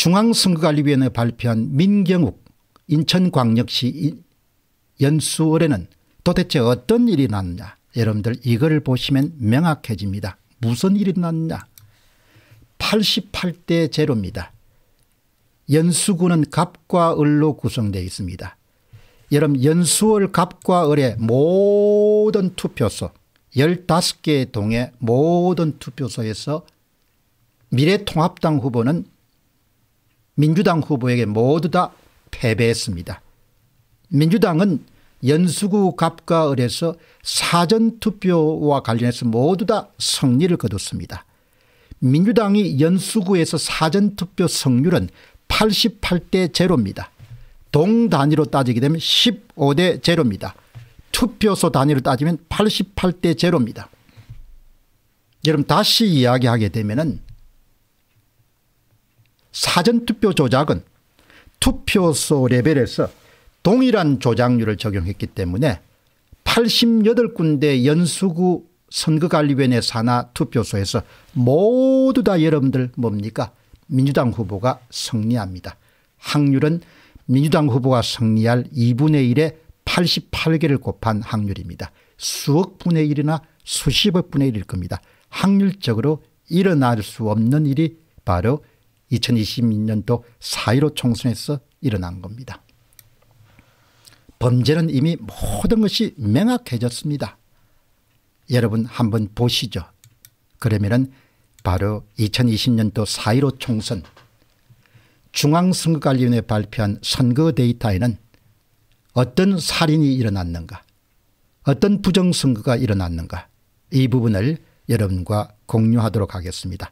중앙선거관리위원회 발표한 민경욱 인천광역시 연수월에는 도대체 어떤 일이 났냐 여러분들 이걸 보시면 명확해집니다. 무슨 일이 났냐 88대 제로입니다. 연수구는 갑과 을로 구성되어 있습니다. 여러분 연수월 갑과 을의 모든 투표소 15개의 동의 모든 투표소에서 미래통합당 후보는 민주당 후보에게 모두 다 패배했습니다. 민주당은 연수구 갑과 을에서 사전투표와 관련해서 모두 다 승리를 거뒀습니다. 민주당이 연수구에서 사전투표 승률은 88대 제입니다동 단위로 따지게 되면 15대 제입니다 투표소 단위로 따지면 88대 제입니다 여러분 다시 이야기하게 되면 은 사전투표 조작은 투표소 레벨에서 동일한 조작률을 적용했기 때문에 88군데 연수구 선거관리위원회 산하 투표소에서 모두 다 여러분들 뭡니까 민주당 후보가 승리합니다. 확률은 민주당 후보가 승리할 2분의 1에 88개를 곱한 확률입니다. 수억 분의 1이나 수십억 분의 1일 겁니다. 확률적으로 일어날 수 없는 일이 바로 2022년도 4.15 총선에서 일어난 겁니다. 범죄는 이미 모든 것이 명확해졌습니다. 여러분 한번 보시죠. 그러면 바로 2020년도 4.15 총선 중앙선거관리위원회 발표한 선거 데이터에는 어떤 살인이 일어났는가 어떤 부정선거가 일어났는가 이 부분을 여러분과 공유하도록 하겠습니다.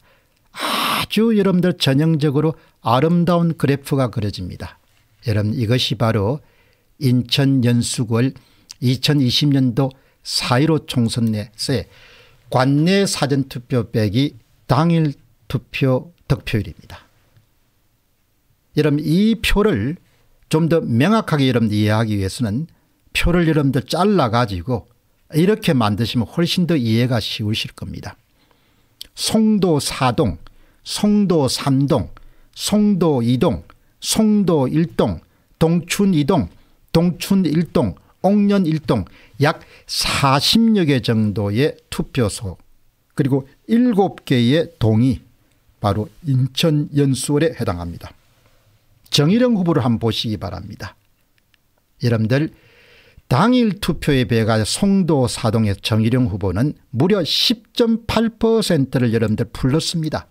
아주 여러분들 전형적으로 아름다운 그래프가 그려집니다. 여러분 이것이 바로 인천 연수구월 2020년도 4.15 총선에서의 관내 사전투표 빼기 당일 투표 득표율입니다. 여러분 이 표를 좀 더 명확하게 여러분 이해하기 위해서는 표를 여러분들 잘라가지고 이렇게 만드시면 훨씬 더 이해가 쉬우실 겁니다. 송도 사동 송도 3동, 송도 2동, 송도 1동, 동춘 2동, 동춘 1동, 옥년 1동 약 40여 개 정도의 투표소 그리고 7개의 동이 바로 인천 연수원에 해당합니다. 정일영 후보를 한번 보시기 바랍니다. 여러분들 당일 투표에 배가 송도 사동의 정일영 후보는 무려 10.8%를 여러분들 불렀습니다.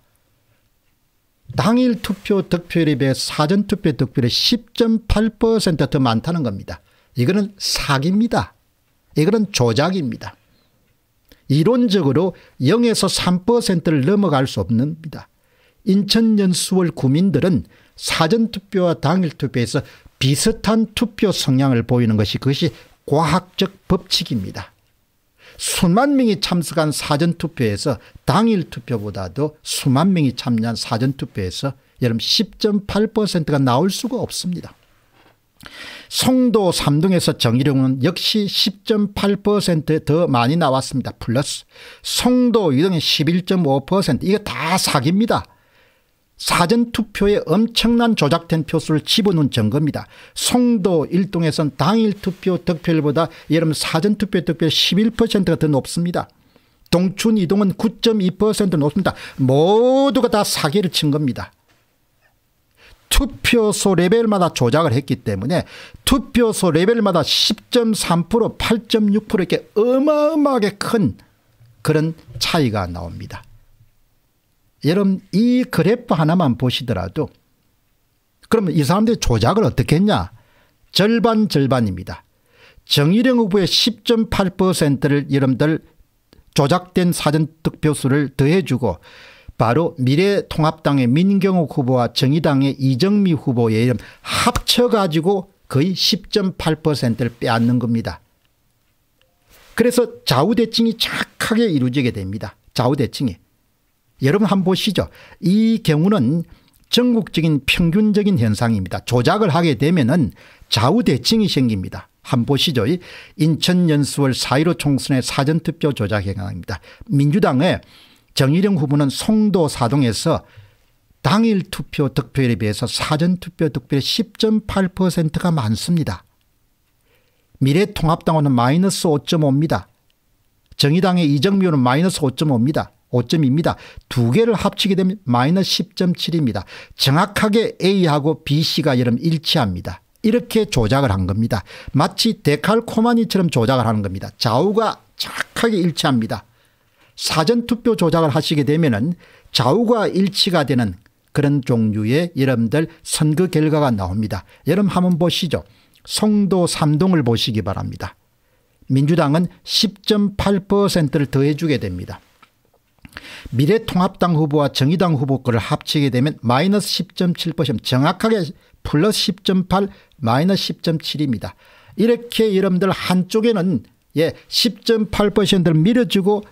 당일 투표 득표율에 비해 사전 투표 득표율이 10.8%더 많다는 겁니다. 이거는 사기입니다. 이거는 조작입니다. 이론적으로 0에서 3%를 넘어갈 수 없습니다. 인천년 1월 구민들은 사전투표와 당일투표에서 비슷한 투표 성향을 보이는 것이 그것이 과학적 법칙입니다. 수만 명이 참석한 사전투표에서 당일 투표보다도 수만 명이 참여한 사전투표에서 여러분 10.8%가 나올 수가 없습니다. 송도 3동에서 정의룡은 역시 10.8%더 많이 나왔습니다. 플러스 송도 2동에 11.5% 이거 다 사기입니다. 사전투표에 엄청난 조작된 표수를 집어넣은 증거입니다. 송도 일동에선 당일투표 득표율보다 여름 사전투표 득표율 11%가 더 높습니다. 동춘 이동은 9.2% 높습니다. 모두가 다 사기를 친 겁니다. 투표소 레벨마다 조작을 했기 때문에 투표소 레벨마다 10.3% 8.6% 이렇게 어마어마하게 큰 그런 차이가 나옵니다. 여러분 이 그래프 하나만 보시더라도 그러면 이 사람들이 조작을 어떻게 했냐 절반 절반입니다. 정일영 후보의 10.8%를 여러분들 조작된 사전득표수를 더해주고 바로 미래통합당의 민경욱 후보와 정의당의 이정미 후보의 이름 합쳐가지고 거의 10.8%를 빼앗는 겁니다. 그래서 좌우대칭이 착하게 이루어지게 됩니다. 좌우대칭이. 여러분 한 번 보시죠. 이 경우는 전국적인 평균적인 현상입니다. 조작을 하게 되면 은 좌우대칭이 생깁니다. 한 보시죠. 인천 연수월 4.15 총선의 사전투표 조작 행황입니다. 민주당의 정일영 후보는 송도 사동에서 당일 투표 득표율에 비해서 사전투표 득표율 10.8%가 많습니다. 미래통합당은 마이너스 5.5입니다. 정의당의 이정미호는 마이너스 5.5입니다. 5점입니다. 두 개를 합치게 되면 마이너스 10.7입니다. 정확하게 A하고 b c 가 여러분 일치합니다. 이렇게 조작을 한 겁니다. 마치 데칼코마니처럼 조작을 하는 겁니다. 좌우가 정확하게 일치합니다. 사전투표 조작을 하시게 되면 은 좌우가 일치가 되는 그런 종류의 여러분들 선거 결과가 나옵니다. 여러분 한번 보시죠. 송도 3동을 보시기 바랍니다. 민주당은 10.8%를 더해주게 됩니다. 미래통합당 후보와 정의당 후보 거를 합치게 되면 마이너스 10.7% 정확하게 플러스 10.8 마이너스 10.7입니다. 이렇게 여러분들 한쪽에는 예 10.8%를 밀어주고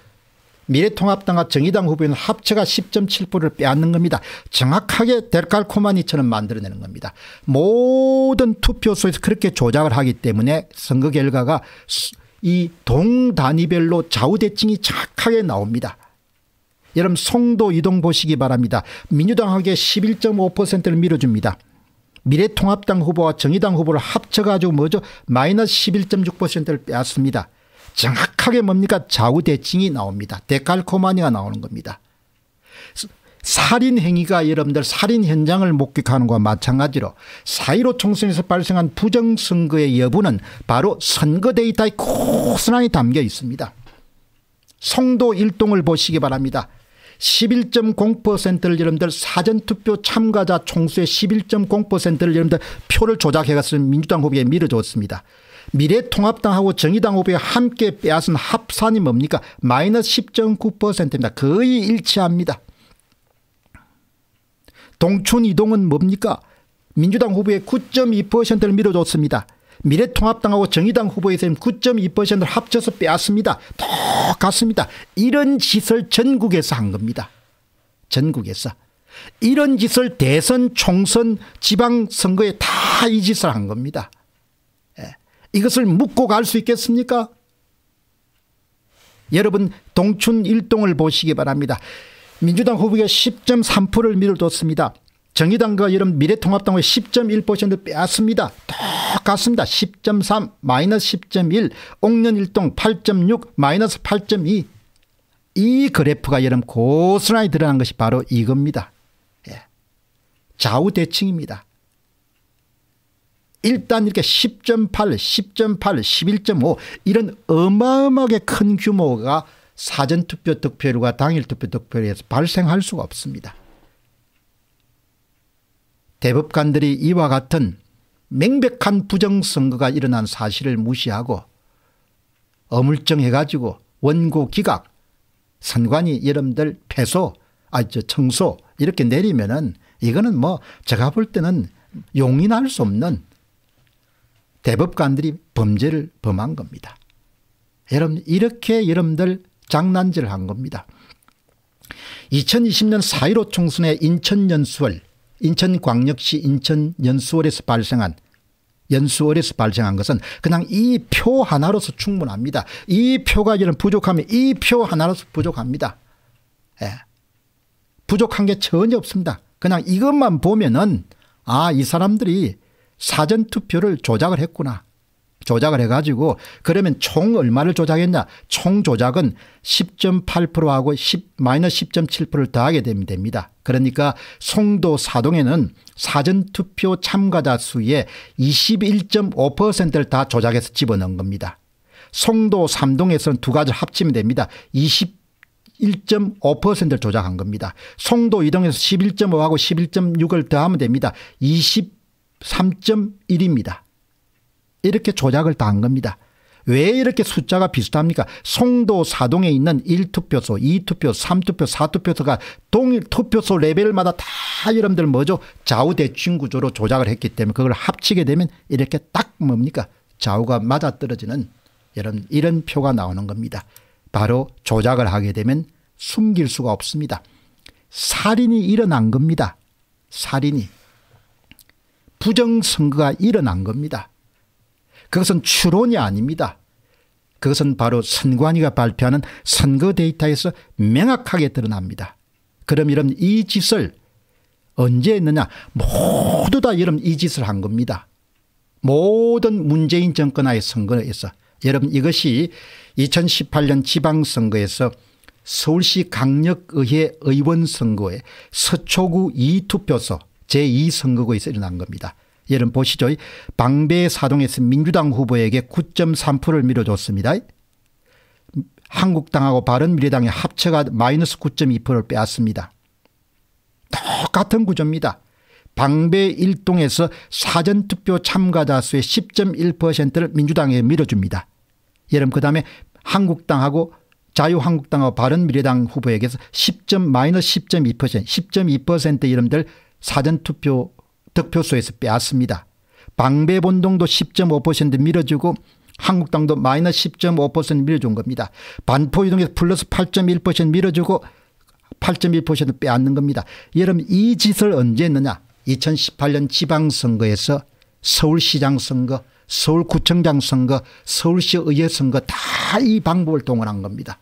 미래통합당과 정의당 후보는 합쳐가 10.7%를 빼앗는 겁니다. 정확하게 델칼코마니처럼 만들어내는 겁니다. 모든 투표소에서 그렇게 조작을 하기 때문에 선거 결과가 이 동단위별로 좌우대칭이 착하게 나옵니다. 여러분 송도 이동 보시기 바랍니다. 민주당하게 11.5%를 밀어줍니다. 미래통합당 후보와 정의당 후보를 합쳐가지고 뭐죠? 마이너스 11.6%를 빼앗습니다. 정확하게 뭡니까? 좌우 대칭이 나옵니다. 데칼코마니가 나오는 겁니다. 살인 행위가 여러분들 살인 현장을 목격하는 것과 마찬가지로 사1로 총선에서 발생한 부정선거의 여부는 바로 선거 데이터에 고스란히 담겨 있습니다. 송도 일동을 보시기 바랍니다. 11.0%를 여러분들 사전투표 참가자 총수의 11.0%를 여러분들 표를 조작해갔으면 민주당 후보에 밀어줬습니다. 미래통합당하고 정의당 후보에 함께 빼앗은 합산이 뭡니까? 마이너스 10.9%입니다. 거의 일치합니다. 동촌 이동은 뭡니까? 민주당 후보의 9.2%를 밀어줬습니다. 미래통합당하고 정의당 후보에서 는 9.2%를 합쳐서 빼앗습니다. 똑같습니다. 이런 짓을 전국에서 한 겁니다. 전국에서. 이런 짓을 대선, 총선, 지방선거에 다 이 짓을 한 겁니다. 예. 이것을 묻고 갈 수 있겠습니까? 여러분 동춘 일동을 보시기 바랍니다. 민주당 후보가 10.3%를 밀어뒀습니다. 정의당과 이런 미래통합당의 10.1%를 빼앗습니다. 똑같습니다. 10.3 마이너스 10.1 옥년일동 8.6 마이너스 8.2 이 그래프가 여름 고스란히 드러난 것이 바로 이겁니다. 예. 좌우대칭입니다. 일단 이렇게 10.8, 10.8, 11.5 이런 어마어마하게 큰 규모가 사전투표 득표율과 당일투표 득표율에서 발생할 수가 없습니다. 대법관들이 이와 같은 맹백한 부정선거가 일어난 사실을 무시하고 어물쩡해가지고 원고 기각 선관위 여러분들 패소 아저 청소 이렇게 내리면은 이거는 뭐 제가 볼 때는 용인할 수 없는 대법관들이 범죄를 범한 겁니다. 여러분 이렇게 여러분들 장난질 한 겁니다. 2020년 4.15 총선의 인천 연수월 인천광역시 인천연수월에서 발생한 연수원에서 발생한 것은 그냥 이 표 하나로서 충분합니다. 이 표가 저는 부족하면 이 표 하나로서 부족합니다. 예. 부족한 게 전혀 없습니다. 그냥 이것만 보면은 아이 사람들이 사전투표를 조작을 했구나. 조작을 해가지고 그러면 총 얼마를 조작했냐 총 조작은 10.8%하고 10, 마이너스 10.7%를 더하게 됩니다. 그러니까 송도 사동에는 사전투표 참가자 수의 21.5%를 다 조작해서 집어넣은 겁니다. 송도 삼동에서는 두 가지 를 합치면 됩니다. 20 1.5%를 조작한 겁니다. 송도 이동에서 11.5하고 11.6을 더하면 됩니다. 23.1입니다. 이렇게 조작을 당한 겁니다. 왜 이렇게 숫자가 비슷합니까? 송도 사동에 있는 1투표소, 2투표, 3투표, 4투표소가 동일 투표소 레벨마다 다 여러분들 뭐죠? 좌우대칭 구조로 조작을 했기 때문에 그걸 합치게 되면 이렇게 딱 뭡니까? 좌우가 맞아떨어지는 이런, 이런 표가 나오는 겁니다. 바로 조작을 하게 되면 숨길 수가 없습니다. 살인이 일어난 겁니다. 살인이. 부정선거가 일어난 겁니다. 그것은 추론이 아닙니다. 그것은 바로 선관위가 발표하는 선거 데이터에서 명확하게 드러납니다. 그럼 이런 이 짓을 언제 했느냐 모두 다 여러분 이 짓을 한 겁니다. 모든 문재인 정권하의 선거에서 여러분 이것이 2018년 지방선거에서 서울시 강력의회 의원선거에 서초구 2투표소 제2선거구에서 일어난 겁니다. 예를 보시죠. 방배 사동에서 민주당 후보에게 9.3%를 밀어줬습니다. 한국당하고 바른미래당이 합쳐가 마이너스 9.2%를 빼앗습니다. 똑같은 구조입니다. 방배 일동에서 사전투표 참가자 수의 10.1%를 민주당에 밀어줍니다. 예를 그 다음에 한국당하고 자유한국당하고 바른미래당 후보에게서 10. 마이너스 10.2% 10.2% 이름들 사전투표 득표수에서 빼앗습니다. 방배본동도 10.5% 밀어주고 한국당도 마이너스 10.5% 밀어준 겁니다. 반포이동에서 플러스 8.1% 밀어주고 8.1% 빼앗는 겁니다. 여러분 이 짓을 언제 했느냐 2018년 지방선거에서 서울시장 선거 서울구청장 선거 서울시 의회 선거 다 이 방법을 동원한 겁니다.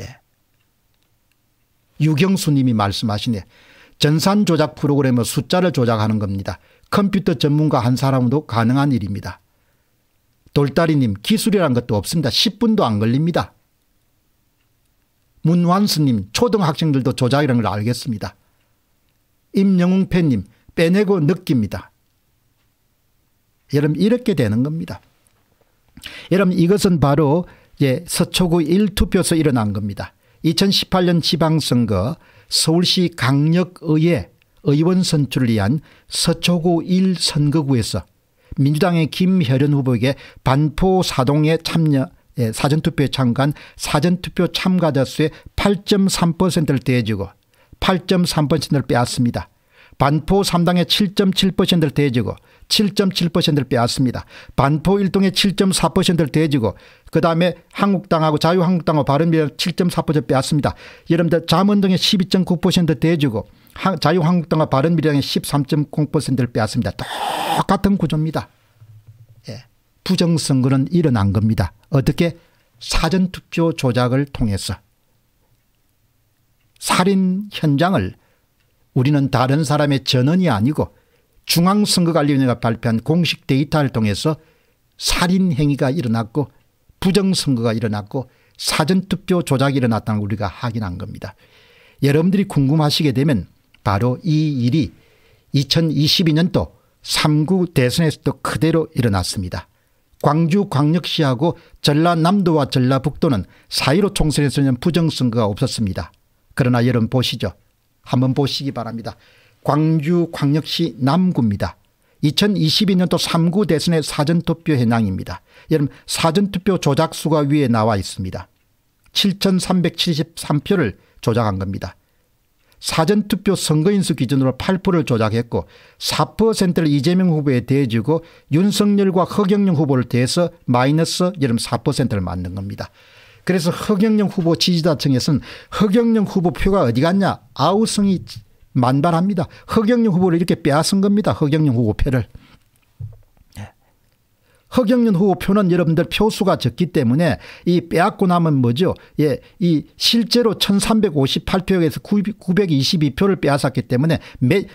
예. 유경수 님이 말씀하시네 전산 조작 프로그램의 숫자를 조작하는 겁니다. 컴퓨터 전문가 한 사람도 가능한 일입니다. 돌다리님 기술이란 것도 없습니다. 10분도 안 걸립니다. 문완스님 초등학생들도 조작이라걸 알겠습니다. 임영웅 팬님 빼내고 느낍니다. 여러분 이렇게 되는 겁니다. 여러분 이것은 바로 예, 서초구 1투표소 일어난 겁니다. 2018년 지방선거 서울시 강력의회 의원 선출을 위한 서초구 1선거구에서 민주당의 김혜련 후보에게 반포 사동에 참여 예, 사전투표에 참가한 사전투표 참가자 수의 8.3%를 대주고 8.3%를 빼앗습니다. 반포 3당의 7.7%를 대주고 7.7%를 빼앗습니다. 반포 일동에 7.4%를 대주고그 다음에 한국당하고 자유한국당하고 바른미래당 7.4% 빼앗습니다. 여러분들 자문동에12.9% 대주고 자유한국당과 바른미래당에 13.0%를 빼앗습니다. 똑같은 구조입니다. 예. 부정선거는 일어난 겁니다. 어떻게? 사전투표 조작을 통해서 살인 현장을 우리는 다른 사람의 전원이 아니고 중앙선거관리위원회가 발표한 공식 데이터를 통해서 살인 행위가 일어났고 부정선거가 일어났고 사전투표 조작이 일어났다는 걸 우리가 확인한 겁니다. 여러분들이 궁금하시게 되면 바로 이 일이 2022년도 3구 대선에서도 그대로 일어났습니다. 광주 광역시하고 전라남도와 전라북도는 4.15 총선에서는 부정선거가 없었습니다. 그러나 여러분 보시죠. 한번 보시기 바랍니다. 광주광역시 남구입니다. 2022년도 3구 대선의 사전투표 현황입니다. 여러분 사전투표 조작수가 위에 나와 있습니다. 7,373표를 조작한 겁니다. 사전투표 선거인수 기준으로 8%를 조작했고 4%를 이재명 후보에 대해주고 윤석열과 허경영 후보를 대해서 마이너스 여름 4%를 만든 겁니다. 그래서 허경영 후보 지지자층에서는 허경영 후보 표가 어디 갔냐 아우성이 만발합니다. 허경영 후보를 이렇게 빼앗은 겁니다. 허경영 후보 표를. 예. 허경영 후보 표는 여러분들 표수가 적기 때문에 이 빼앗고 나면 뭐죠? 예, 이 실제로 1358표에서 922표를 빼앗았기 때문에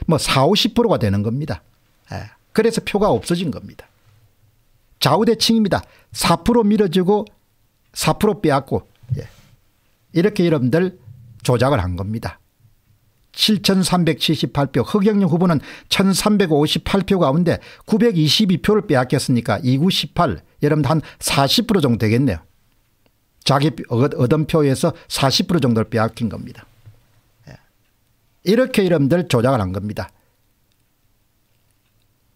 뭐 4, 50%가 되는 겁니다. 예, 그래서 표가 없어진 겁니다. 좌우대칭입니다. 4% 밀어주고 4% 빼앗고 예, 이렇게 여러분들 조작을 한 겁니다. 7,378표, 허경영 후보는 1,358표 가운데 922표를 빼앗겼으니까 2구 18, 여러분 한40% 정도 되겠네요. 자기 어, 얻은 표에서 40% 정도를 빼앗긴 겁니다. 예. 이렇게 여러분들 조작을 한 겁니다.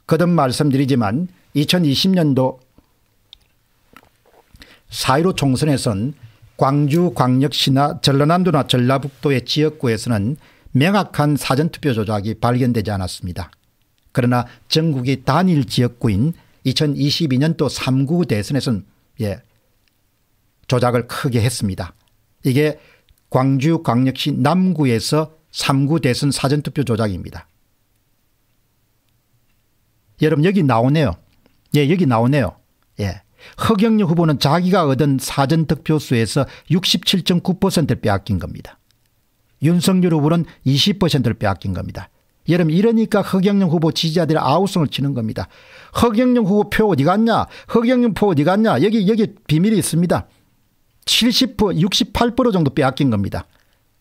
거듭 말씀드리지만 2020년도 4.15 총선에선 광주, 광역시나 전라남도나 전라북도의 지역구에서는 명확한 사전투표 조작이 발견되지 않았습니다. 그러나 전국이 단일 지역구인 2022년도 3구 대선에서는 예, 조작을 크게 했습니다. 이게 광주광역시 남구에서 3구 대선 사전투표 조작입니다. 여러분 여기 나오네요. 예, 여기 나오네요. 예. 허경영 후보는 자기가 얻은 사전득표수에서 67.9%를 빼앗긴 겁니다. 윤석열 후보는 20%를 빼앗긴 겁니다. 여러분 이러니까 허경영 후보 지지자들이 아우성을 치는 겁니다. 허경영 후보 표 어디 갔냐 허경영 표 어디 갔냐 여기 여기 비밀이 있습니다. 70% 68% 정도 빼앗긴 겁니다.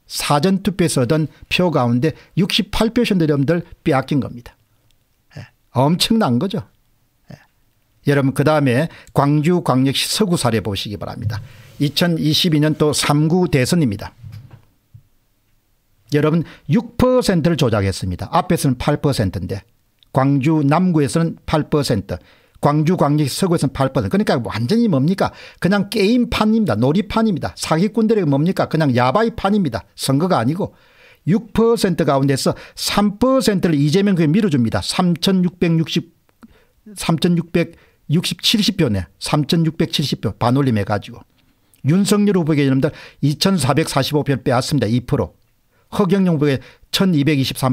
사전투표에서 얻은 표 가운데 6 8표 여러분들 빼앗긴 겁니다. 예. 엄청난 거죠. 예. 여러분 그 다음에 광주광역시 서구 사례 보시기 바랍니다. 2022년 또 3구 대선입니다. 여러분 6%를 조작했습니다. 앞에서는 8%인데 광주 남구에서는 8%, 광주 광역 서구에서는 8% 그러니까 완전히 뭡니까 그냥 게임판입니다. 놀이판입니다. 사기꾼들이 뭡니까 그냥 야바이판입니다. 선거가 아니고 6% 가운데서 3%를 이재명 그게 밀어줍니다. 3660 3667표네. 3670표 반올림해가지고. 윤석열 후보계게 여러분들 2445표를 빼앗습니다. 2%. 허경영 후보에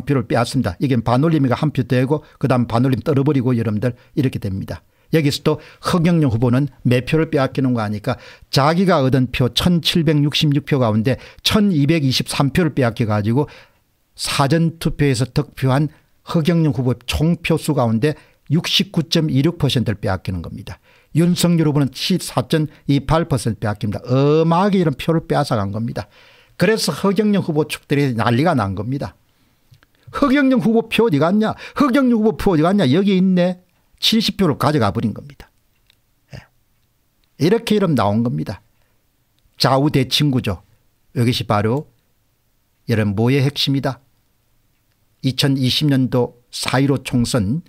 1223표를 빼앗습니다. 이게 반올림이가 한 표 되고 그다음 반올림 떨어버리고 여러분들 이렇게 됩니다. 여기서 또 허경영 후보는 매 표를 빼앗기는 거 아니까 자기가 얻은 표 1766표 가운데 1223표를 빼앗겨 가지고 사전투표에서 득표한 허경영 후보 총표수 가운데 69.26%를 빼앗기는 겁니다. 윤석열 후보는 14.28% 빼앗깁니다. 어마하게 이런 표를 빼앗아간 겁니다. 그래서 허경영 후보 측들이 난리가 난 겁니다. 허경영 후보 표 어디 갔냐? 허경영 후보 표 어디 갔냐? 여기 있네. 70표를 가져가 버린 겁니다. 예. 이렇게 이름 나온 겁니다. 좌우 대친구죠. 이것이 바로 여러분 의 핵심이다. 2020년도 4.15 총선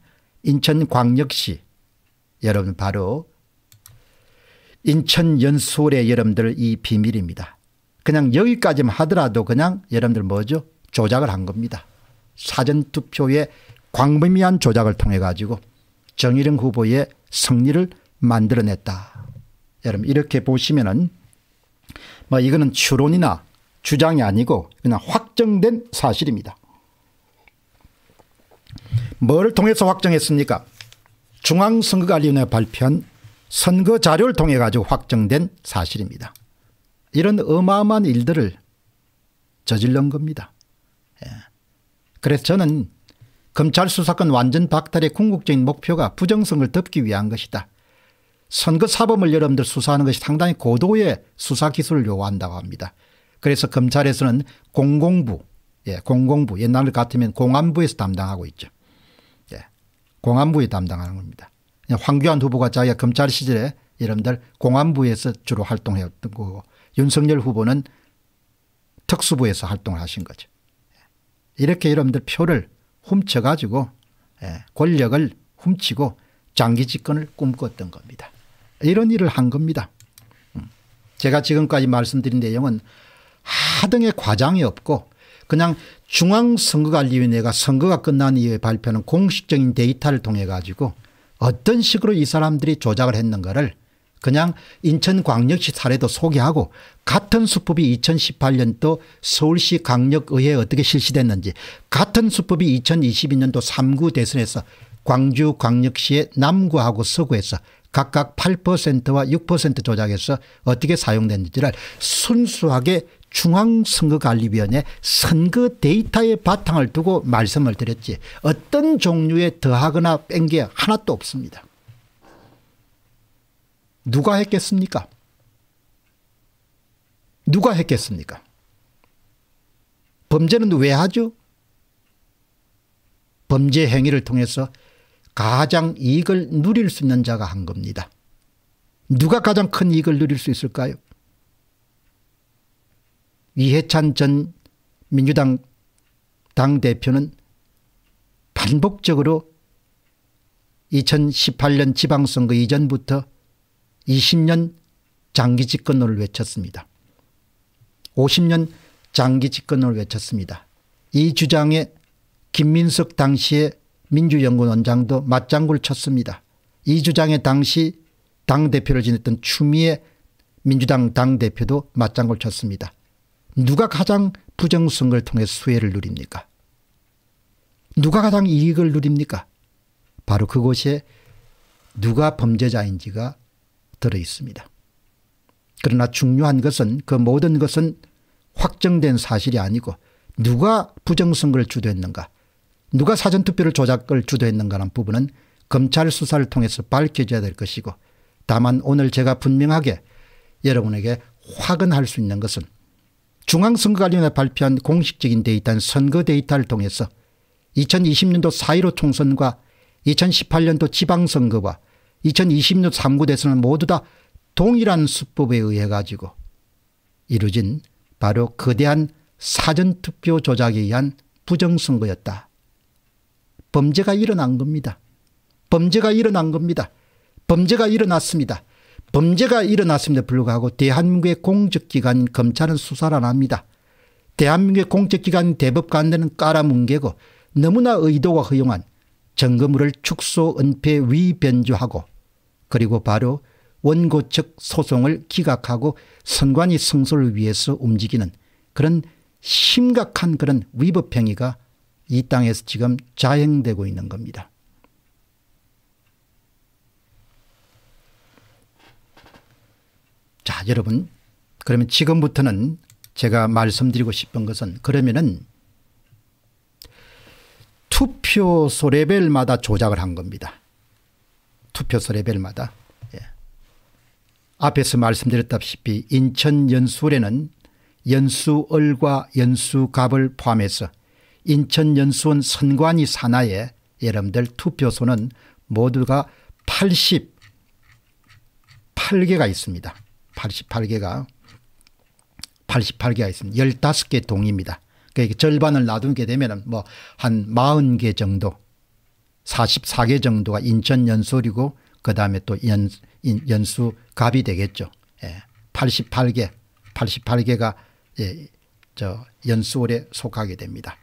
인천광역시 여러분 바로 인천 연수홀의 여러분들 이 비밀입니다. 그냥 여기까지만 하더라도 그냥 여러분들 뭐죠? 조작을 한 겁니다. 사전투표의 광범위한 조작을 통해 가지고 정일영 후보의 승리를 만들어냈다. 여러분 이렇게 보시면은 뭐 이거는 추론이나 주장이 아니고 그냥 확정된 사실입니다. 뭘 통해서 확정했습니까? 중앙선거관리위원회 발표한 선거 자료를 통해 가지고 확정된 사실입니다. 이런 어마어마한 일들을 저질른 겁니다. 예. 그래서 저는 검찰 수사권 완전 박탈의 궁극적인 목표가 부정성을 덮기 위한 것이다. 선거 사범을 여러분들 수사하는 것이 상당히 고도의 수사 기술을 요구한다고 합니다. 그래서 검찰에서는 공공부, 예, 공공부 옛날 같으면 공안부에서 담당하고 있죠. 예, 공안부에 담당하는 겁니다. 황교안 후보가 자기가 검찰 시절에 여러분들 공안부에서 주로 활동했던 거고 윤석열 후보는 특수부에서 활동을 하신 거죠. 이렇게 여러분들 표를 훔쳐가지고 예, 권력을 훔치고 장기 집권을 꿈꿨던 겁니다. 이런 일을 한 겁니다. 음. 제가 지금까지 말씀드린 내용은 하등의 과장이 없고 그냥 중앙선거관리위원회가 선거가 끝난 이후에 발표하는 공식적인 데이터를 통해 가지고 어떤 식으로 이 사람들이 조작을 했는가를 그냥 인천광역시 사례도 소개하고 같은 수법이 2018년도 서울시 강력의회 어떻게 실시됐는지 같은 수법이 2022년도 3구 대선에서 광주 광역시의 남구하고 서구에서 각각 8%와 6% 조작해서 어떻게 사용됐는지를 순수하게 중앙선거관리위원회 선거 데이터의 바탕을 두고 말씀을 드렸지 어떤 종류의 더하거나 뺀 게 하나도 없습니다. 누가 했겠습니까? 누가 했겠습니까? 범죄는 왜 하죠? 범죄 행위를 통해서 가장 이익을 누릴 수 있는 자가 한 겁니다. 누가 가장 큰 이익을 누릴 수 있을까요? 이해찬 전 민주당 당대표는 반복적으로 2018년 지방선거 이전부터 20년 장기 집권을 외쳤습니다. 50년 장기 집권을 외쳤습니다. 이 주장에 김민석 당시의 민주연구원장도 맞장구를 쳤습니다. 이 주장에 당시 당대표를 지냈던 추미애 민주당 당대표도 맞장구를 쳤습니다. 누가 가장 부정선거를 통해 수혜를 누립니까? 누가 가장 이익을 누립니까? 바로 그곳에 누가 범죄자인지가 들어 있습니다. 그러나 중요한 것은 그 모든 것은 확정된 사실이 아니고 누가 부정선거를 주도했는가 누가 사전투표를 조작을 주도했는가라는 부분은 검찰 수사를 통해서 밝혀져야 될 것이고 다만 오늘 제가 분명하게 여러분에게 확언할 수 있는 것은 중앙선거관리위원회 발표한 공식적인 데이터인 선거 데이터를 통해서 2020년도 4.15 총선과 2018년도 지방선거와 2020년 3구 대선은 모두 다 동일한 수법에 의해 가지고 이루어진 바로 거대한 사전투표 조작에 의한 부정선거였다. 범죄가 일어난 겁니다. 범죄가 일어난 겁니다. 범죄가 일어났습니다. 범죄가 일어났음에도 불구하고 대한민국의 공적기관 검찰은 수사를 안 합니다. 대한민국의 공적기관 대법관들은 깔아뭉개고 너무나 의도가 허용한 점거물을 축소 은폐 위변조하고 그리고 바로 원고 측 소송을 기각하고 선관위 승소를 위해서 움직이는 그런 심각한 그런 위법 행위가 이 땅에서 지금 자행되고 있는 겁니다. 자 여러분 그러면 지금부터는 제가 말씀드리고 싶은 것은 그러면은 투표소 레벨마다 조작을 한 겁니다. 투표소 레벨마다. 예. 앞에서 말씀드렸다시피 인천 연수원에는 연수을과 연수갑을 포함해서 인천 연수원 선관위 산하에 여러분들 투표소는 모두가 88개가 있습니다. 88개가 88개가 있습니다. 15개 동입니다. 그러니까 절반을 놔두게 되면 뭐한 40개 정도 44개 정도가 인천 연솔이고 그 다음에 또 연, 연수 갑이 되겠죠. 예. 88개 88개가 예, 저 연수월에 속하게 됩니다.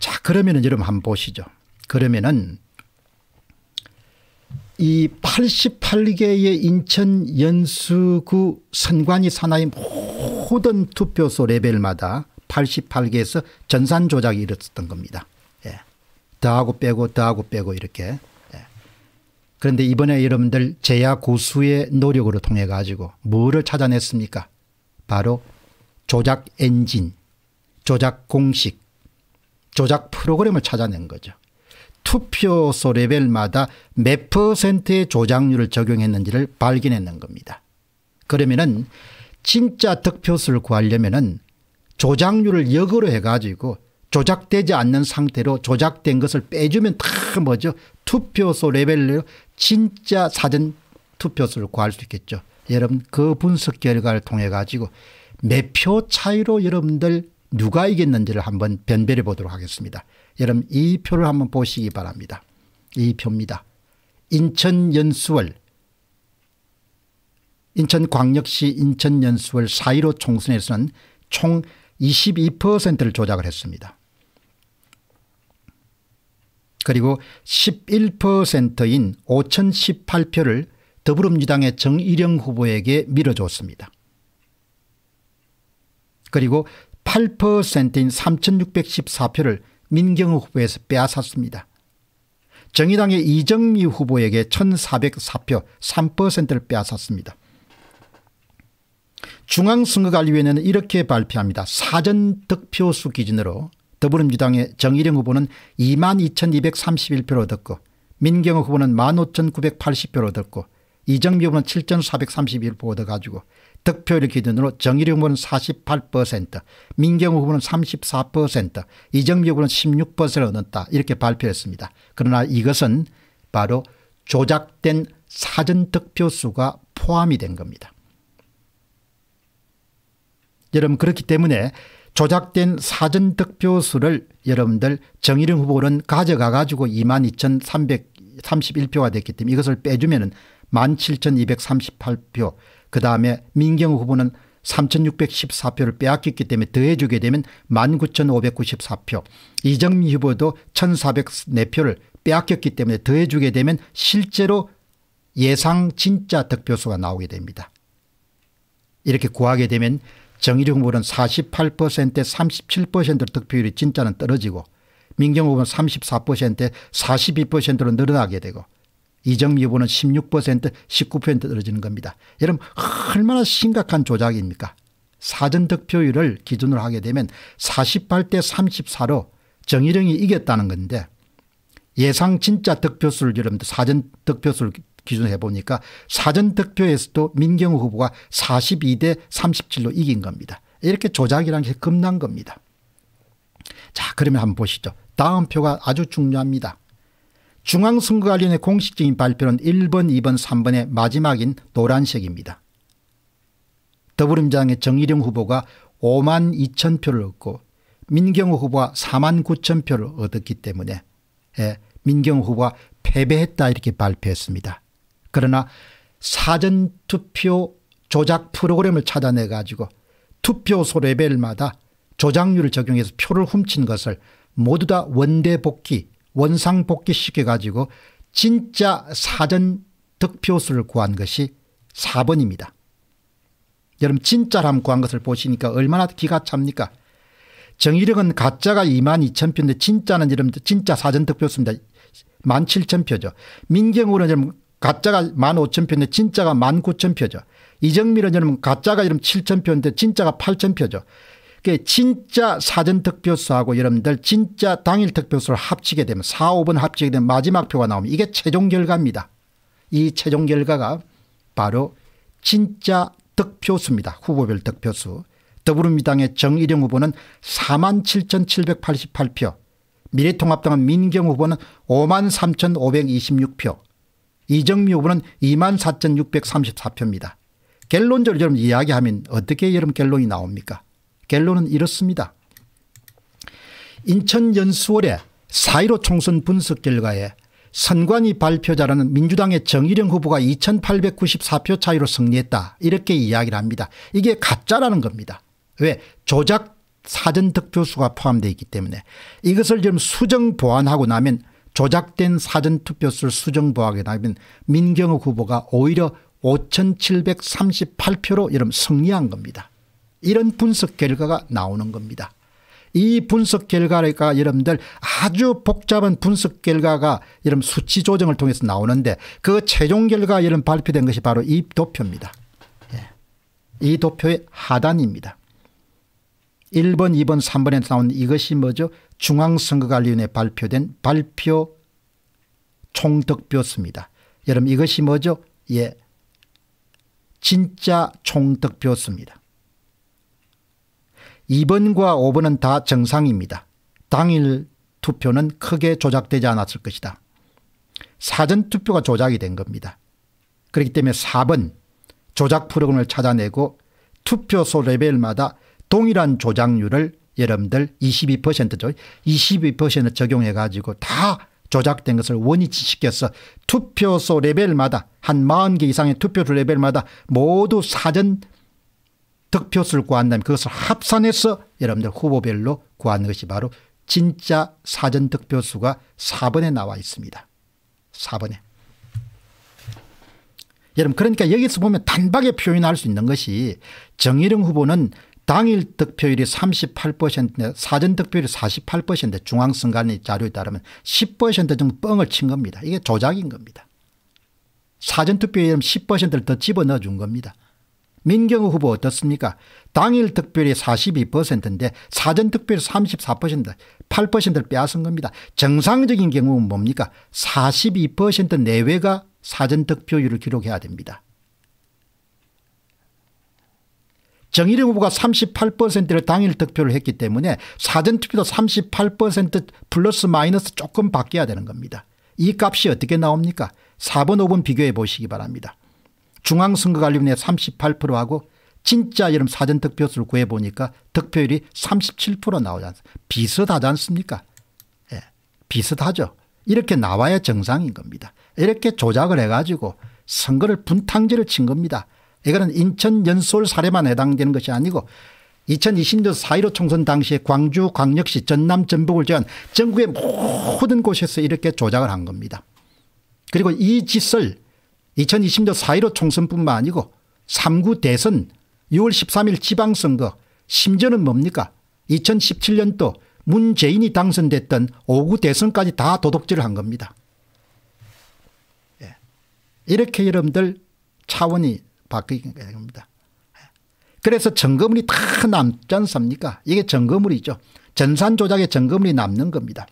자 그러면은 여러분 한번 보시죠. 그러면은 이 88개의 인천 연수구 선관위 산하의 모든 투표소 레벨마다 88개에서 전산 조작이 일었던 겁니다. 예. 더하고 빼고 더하고 빼고 이렇게. 예. 그런데 이번에 여러분들 제야 고수의 노력으로 통해 가지고 뭐를 찾아냈습니까? 바로 조작 엔진, 조작 공식, 조작 프로그램을 찾아낸 거죠. 투표소 레벨마다 몇 퍼센트의 조작률을 적용했는지를 발견했는 겁니다. 그러면은 진짜 득표수를 구하려면은 조작률을 역으로 해가지고 조작되지 않는 상태로 조작된 것을 빼주면 다 뭐죠 투표소 레벨로 진짜 사전 투표수를 구할 수 있겠죠. 여러분 그 분석 결과를 통해 가지고 몇 표 차이로 여러분들 누가 이겼는지를 한번 변별해 보도록 하겠습니다. 여러분 이 표를 한번 보시기 바랍니다. 이 표입니다. 인천 연수월 인천광역시 인천 연수월 4.15 총선에서는 총 22%를 조작을 했습니다. 그리고 11%인 5,018표를 더불어민주당의 정일영 후보에게 밀어줬습니다. 그리고 8%인 3,614표를 민경우 후보에서 빼앗았습니다. 정의당의 이정미 후보에게 1,404표 3%를 빼앗았습니다. 중앙선거관리위원회는 이렇게 발표합니다. 사전 득표수 기준으로 더불어민주당의 정일영 후보는 22,231표를 얻었고 민경호 후보는 15,980표를 얻었고 이정미 후보는 7,431표 얻어가지고 득표율 기준으로 정일영 후보는 48% 민경호 후보는 34% 이정미 후보는 16%를 얻었다 이렇게 발표했습니다. 그러나 이것은 바로 조작된 사전 득표수가 포함이 된 겁니다. 여러분 그렇기 때문에 조작된 사전 득표수를 여러분들 정일영 후보는 가져가 가지고 22,331표가 됐기 때문에 이것을 빼주면 은 17,238표 그다음에 민경 후보는 3,614표를 빼앗겼기 때문에 더해주게 되면 19,594표 이정미 후보도 1,404표를 빼앗겼기 때문에 더해주게 되면 실제로 예상 진짜 득표수가 나오게 됩니다. 이렇게 구하게 되면 정의룡 후보는 48%에 37%로 득표율이 진짜는 떨어지고 민경 후보는 34%에 42%로 늘어나게 되고 이정미 후보는 16% 19% 떨어지는 겁니다. 여러분 얼마나 심각한 조작입니까 사전 득표율을 기준으로 하게 되면 48대 34로 정의령이 이겼다는 건데 예상 진짜 득표수를 여러분들 사전 득표수를 기준으 해보니까 사전 득표에서도 민경호 후보가 42대 37로 이긴 겁니다. 이렇게 조작이라는 게 겁난 겁니다. 자 그러면 한번 보시죠. 다음 표가 아주 중요합니다. 중앙선거관련의 공식적인 발표는 1번 2번 3번의 마지막인 노란색입니다. 더불어민주당의 정일용 후보가 5만 2천 표를 얻고 민경호 후보가 4만 9천 표를 얻었기 때문에 예, 민경호 후보가 패배했다 이렇게 발표했습니다. 그러나 사전투표 조작 프로그램을 찾아내 가지고 투표소 레벨마다 조작률을 적용해서 표를 훔친 것을 모두 다 원대복귀 원상복귀 시켜가지고 진짜 사전 득표수를 구한 것이 4번입니다. 여러분 진짜람 구한 것을 보시니까 얼마나 기가 찹니까 정의력은 가짜가 2만 2천 표인데 진짜는 여러분 진짜 사전 득표수입니다. 1만 7천 표죠. 민경우는 여러분 가짜가 15,000표인데 진짜가 19,000표죠. 이정미를여러 가짜가 여러 7,000표인데 진짜가 8,000표죠. 그게 진짜 사전 득표수하고 여러분들 진짜 당일 득표수를 합치게 되면 4, 5번 합치게 되면 마지막 표가 나옵니다 이게 최종 결과입니다. 이 최종 결과가 바로 진짜 득표수입니다. 후보별 득표수. 더불어민주당의 정일영 후보는 47,788표 미래통합당은 민경 후보는 53,526표 이정미 후보는 24,634표입니다. 결론적으로 여러분 이야기하면 어떻게 여러분 결론이 나옵니까? 결론은 이렇습니다. 인천 연수월의 4.15 총선 분석 결과에 선관위 발표자라는 민주당의 정일영 후보가 2894표 차이로 승리했다 이렇게 이야기를 합니다. 이게 가짜라는 겁니다. 왜? 조작 사전 득표수가 포함되어 있기 때문에 이것을 지 수정 보완하고 나면 조작된 사전투표수를 수정보하게 되면 민경욱 후보가 오히려 5738표로 이름 승리한 겁니다. 이런 분석 결과가 나오는 겁니다. 이 분석 결과가 여러분들 아주 복잡한 분석 결과가 이런 수치 조정을 통해서 나오는데 그 최종 결과 이런 발표된 것이 바로 이 도표입니다. 예. 이 도표의 하단입니다. 1번, 2번, 3번에 나온 이것이 뭐죠? 중앙선거관리위원회 발표된 발표 총득표수입니다. 여러분 이것이 뭐죠? 예. 진짜 총득표수입니다. 2번과 5번은 다 정상입니다. 당일 투표는 크게 조작되지 않았을 것이다. 사전투표가 조작이 된 겁니다. 그렇기 때문에 4번 조작 프로그램을 찾아내고 투표소 레벨마다 동일한 조작률을 여러분들 22%죠. 22% 적용해 가지고 다 조작된 것을 원위치시켜서 투표소 레벨마다 한 40개 이상의 투표소 레벨마다 모두 사전 득표수를 구한 다음에 그것을 합산해서 여러분들 후보별로 구하는 것이 바로 진짜 사전 득표수가 4번에 나와 있습니다. 4번에. 여러분 그러니까 여기서 보면 단박에 표현할 수 있는 것이 정일영 후보는 당일 득표율이 38%인데 사전 득표율이 48%인데 중앙선관위 자료에 따르면 10% 정도 뻥을 친 겁니다. 이게 조작인 겁니다. 사전 투표율 이 10%를 더 집어넣어 준 겁니다. 민경우 후보 어떻습니까? 당일 득표율이 42%인데 사전 득표율 이 34%, 8%를 빼앗은 겁니다. 정상적인 경우는 뭡니까? 42% 내외가 사전 득표율을 기록해야 됩니다. 정일영 후보가 38%를 당일 득표를 했기 때문에 사전투표도 38% 플러스 마이너스 조금 바뀌어야 되는 겁니다. 이 값이 어떻게 나옵니까 4번 5번 비교해 보시기 바랍니다. 중앙선거관리위원회 38%하고 진짜 이름 사전득표수를 구해보니까 득표율이 37% 나오지 않습니까 비슷하지 않습니까 예, 비슷하죠. 이렇게 나와야 정상인 겁니다. 이렇게 조작을 해가지고 선거를 분탕제를 친 겁니다. 이거는 인천 연솔 사례만 해당되는 것이 아니고 2020년 4.15 총선 당시에 광주 광역시 전남 전북을 제한 전국의 모든 곳에서 이렇게 조작을 한 겁니다. 그리고 이 짓을 2020년 4.15 총선뿐만 아니고 3구 대선 6월 13일 지방선거 심지어는 뭡니까 2017년도 문재인이 당선됐던 5구 대선까지 다 도둑질을 한 겁니다. 예. 이렇게 여러분들 차원이 바뀌게 됩니다. 그래서 점검물이 다 남지 않습니까? 이게 점검물이죠. 전산 조작의 점검물이 남는 겁니다.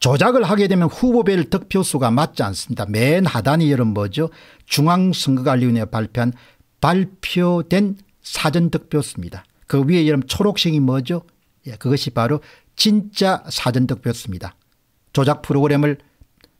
조작을 하게 되면 후보별 득표수가 맞지 않습니다. 맨 하단이 여러분 뭐죠? 중앙선거관리위원회 발표한 발표된 사전 득표수입니다. 그 위에 여러분 초록색이 뭐죠? 예, 그것이 바로 진짜 사전 득표수입니다. 조작 프로그램을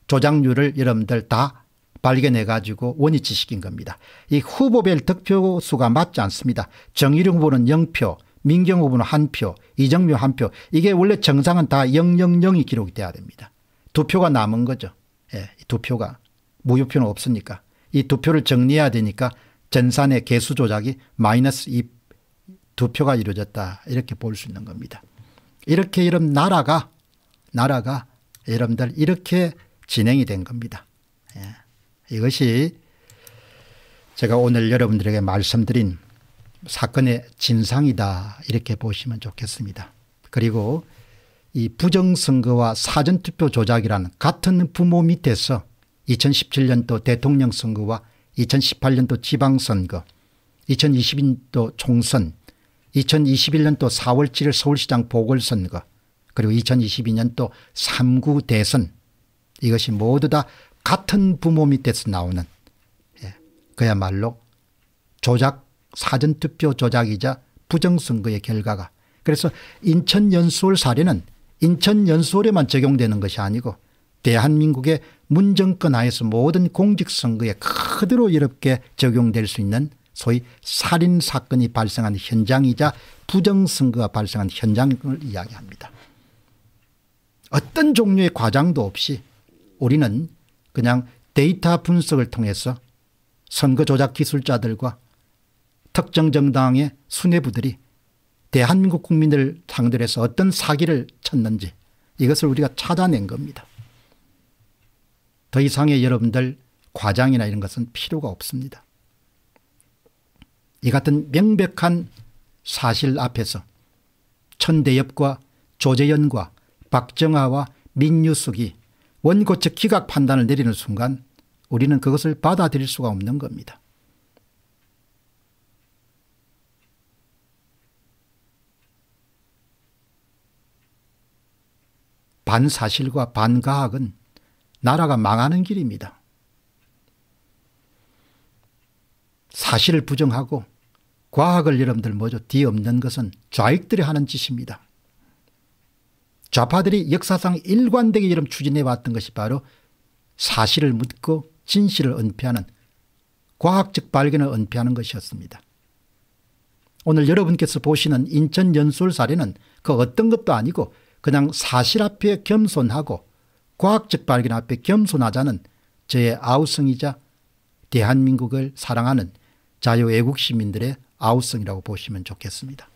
조작률을 여러분들 다 발견해 가지고 원위치시킨 겁니다. 이 후보별 득표수가 맞지 않습니다. 정일용 후보는 0표 민경 후보는 1표 이정묘 1표 이게 원래 정상은 다 000이 기록이 돼야 됩니다. 두 표가 남은 거죠. 예, 두 표가 무효표는 없으니까 이 두 표를 정리해야 되니까 전산의 개수 조작이 마이너스 2, 두 표가 이루어졌다 이렇게 볼 수 있는 겁니다. 이렇게 이런 나라가 나라가 여러분들 이렇게 진행이 된 겁니다. 예. 이것이 제가 오늘 여러분들에게 말씀드린 사건의 진상이다 이렇게 보시면 좋겠습니다. 그리고 이 부정선거와 사전투표 조작이라는 같은 부모 밑에서 2017년도 대통령 선거와 2018년도 지방선거 2020년도 총선 2021년도 4월 7일 서울시장 보궐선거 그리고 2022년도 3구 대선 이것이 모두 다 같은 부모 밑에서 나오는 예, 그야말로 조작 사전투표 조작이자 부정선거의 결과가 그래서 인천연수월 사례는 인천연수월에만 적용되는 것이 아니고 대한민국의 문정권 하에서 모든 공직선거에 그대로 이렇게 적용될 수 있는 소위 살인사건이 발생한 현장이자 부정선거가 발생한 현장을 이야기합니다. 어떤 종류의 과장도 없이 우리는 그냥 데이터 분석을 통해서 선거 조작 기술자들과 특정 정당의 수뇌부들이 대한민국 국민들 상대로 해서 어떤 사기를 쳤는지 이것을 우리가 찾아낸 겁니다. 더 이상의 여러분들 과장이나 이런 것은 필요가 없습니다. 이 같은 명백한 사실 앞에서 천대엽과 조재연과 박정아와 민유숙이 원고책 기각 판단을 내리는 순간 우리는 그것을 받아들일 수가 없는 겁니다. 반사실과 반가학은 나라가 망하는 길입니다. 사실을 부정하고 과학을 여러분들 뭐죠? 뒤 없는 것은 좌익들이 하는 짓입니다. 좌파들이 역사상 일관되게 이름 추진해왔던 것이 바로 사실을 묻고 진실을 은폐하는 과학적 발견을 은폐하는 것이었습니다. 오늘 여러분께서 보시는 인천 연수를 사례는 그 어떤 것도 아니고 그냥 사실 앞에 겸손하고 과학적 발견 앞에 겸손하자는 저의 아우성이자 대한민국을 사랑하는 자유애국 시민들의 아우성이라고 보시면 좋겠습니다.